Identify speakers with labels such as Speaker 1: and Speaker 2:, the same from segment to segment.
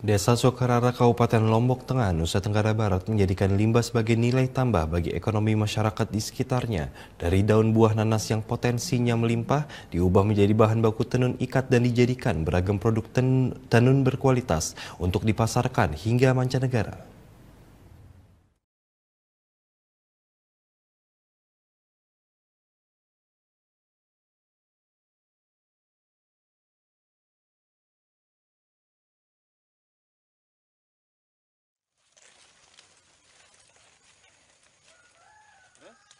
Speaker 1: Desa Sokarara Kabupaten Lombok Tengah, Nusa Tenggara Barat menjadikan limbah sebagai nilai tambah bagi ekonomi masyarakat di sekitarnya. Dari daun buah nanas yang potensinya melimpah, diubah menjadi bahan baku tenun ikat dan dijadikan beragam produk tenun berkualitas untuk dipasarkan hingga mancanegara.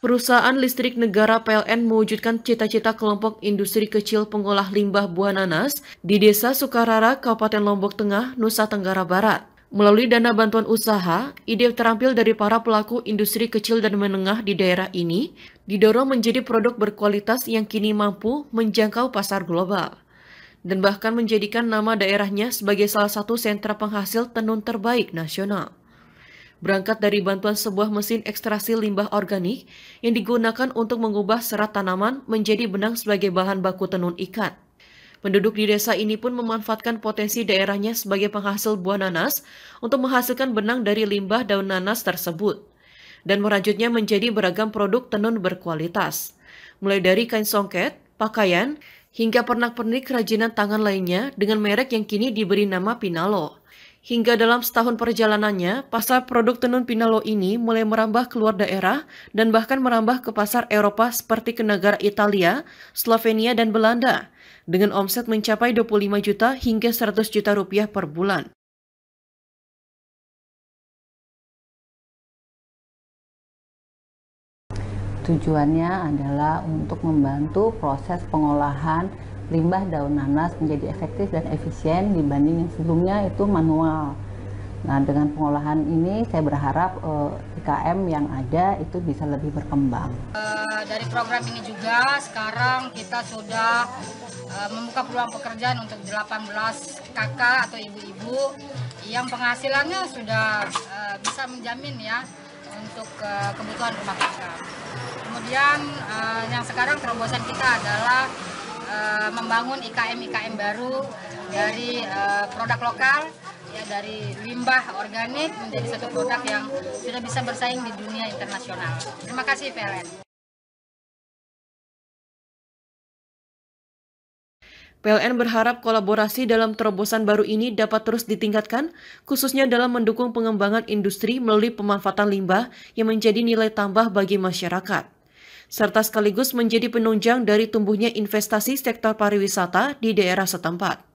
Speaker 1: Perusahaan listrik negara PLN mewujudkan cita-cita kelompok industri kecil pengolah limbah buah nanas di Desa Sukarara, Kabupaten Lombok Tengah, Nusa Tenggara Barat. Melalui dana bantuan usaha, ide terampil dari para pelaku industri kecil dan menengah di daerah ini didorong menjadi produk berkualitas yang kini mampu menjangkau pasar global dan bahkan menjadikan nama daerahnya sebagai salah satu sentra penghasil tenun terbaik nasional berangkat dari bantuan sebuah mesin ekstraksi limbah organik yang digunakan untuk mengubah serat tanaman menjadi benang sebagai bahan baku tenun ikat. Penduduk di desa ini pun memanfaatkan potensi daerahnya sebagai penghasil buah nanas untuk menghasilkan benang dari limbah daun nanas tersebut dan merajutnya menjadi beragam produk tenun berkualitas. Mulai dari kain songket, pakaian, hingga pernak-pernik kerajinan tangan lainnya dengan merek yang kini diberi nama Pinalo. Hingga dalam setahun perjalanannya, pasar produk tenun Pinalo ini mulai merambah keluar daerah dan bahkan merambah ke pasar Eropa seperti ke negara Italia, Slovenia, dan Belanda, dengan omset mencapai 25 juta hingga 100 juta rupiah per bulan.
Speaker 2: Tujuannya adalah untuk membantu proses pengolahan limbah daun nanas menjadi efektif dan efisien dibanding yang sebelumnya itu manual. Nah, dengan pengolahan ini saya berharap uh, eh, IKM yang ada itu bisa lebih berkembang.
Speaker 3: Uh, dari program ini juga sekarang kita sudah uh, membuka peluang pekerjaan untuk 18 kakak atau ibu-ibu yang penghasilannya sudah bisa menjamin ya untuk kebutuhan rumah tangga kemudian uh, yang sekarang terobosan kita adalah uh, membangun IKM-IKM baru dari uh, produk lokal ya dari limbah organik menjadi satu produk yang sudah bisa bersaing di dunia internasional. Terima kasih PLN.
Speaker 1: PLN berharap kolaborasi dalam terobosan baru ini dapat terus ditingkatkan, khususnya dalam mendukung pengembangan industri melalui pemanfaatan limbah yang menjadi nilai tambah bagi masyarakat serta sekaligus menjadi penunjang dari tumbuhnya investasi sektor pariwisata di daerah setempat.